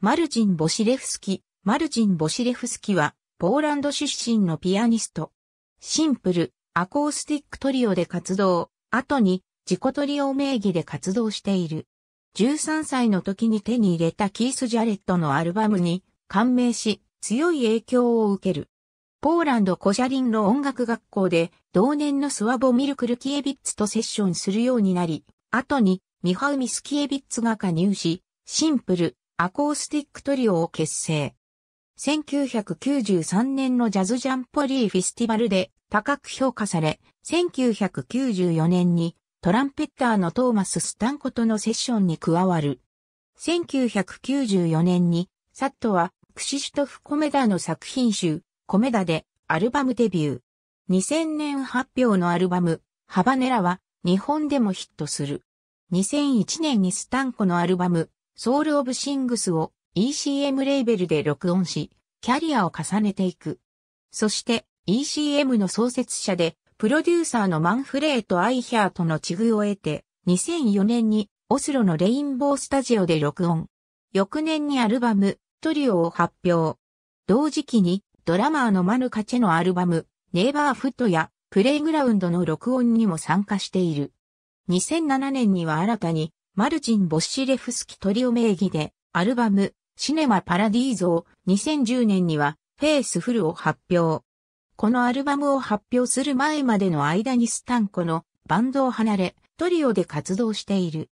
マルチン・ボシレフスキ。マルチン・ボシレフスキは、ポーランド出身のピアニスト。シンプル、アコースティックトリオで活動、後に、自己トリオ名義で活動している。13歳の時に手に入れたキース・ジャレットのアルバムに感銘し、強い影響を受ける。ポーランド・コシャリンの音楽学校で、同年のスワボ・ミルクル・キエビッツとセッションするようになり、後に、ミハウミス・キエビッツが加入し、シンプル、アコースティックトリオを結成。1993年のジャズジャンポリーフェスティバルで高く評価され、1994年にトランペッターのトーマス・スタンコとのセッションに加わる。1994年にサットはクシシュトフ・コメダの作品集、コメダでアルバムデビュー。2000年発表のアルバム、ハバネラは日本でもヒットする。2001年にスタンコのアルバム、ソウルオブシングスを ECM レーベルで録音し、キャリアを重ねていく。そして ECM の創設者で、プロデューサーのマンフレート・アイヒャーとの地遇を得て、2004年にオスロのレインボースタジオで録音。翌年にアルバム、トリオを発表。同時期にドラマーのマヌカチェのアルバム、ネイバーフットやプレイグラウンドの録音にも参加している。2007年には新たにマルチン・ボッシレフスキトリオ名義で、アルバム、シネマ・パラディーゾを2010年には、フェイスフルを発表。このアルバムを発表する前までの間にスタンコのバンドを離れ、トリオで活動している。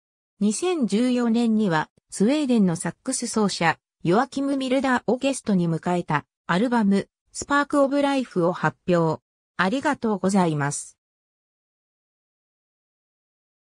2014年には、スウェーデンのサックス奏者、ヨアキム・ミルダーをゲストに迎えたアルバム、スパーク・オブ・ライフを発表。ありがとうございます。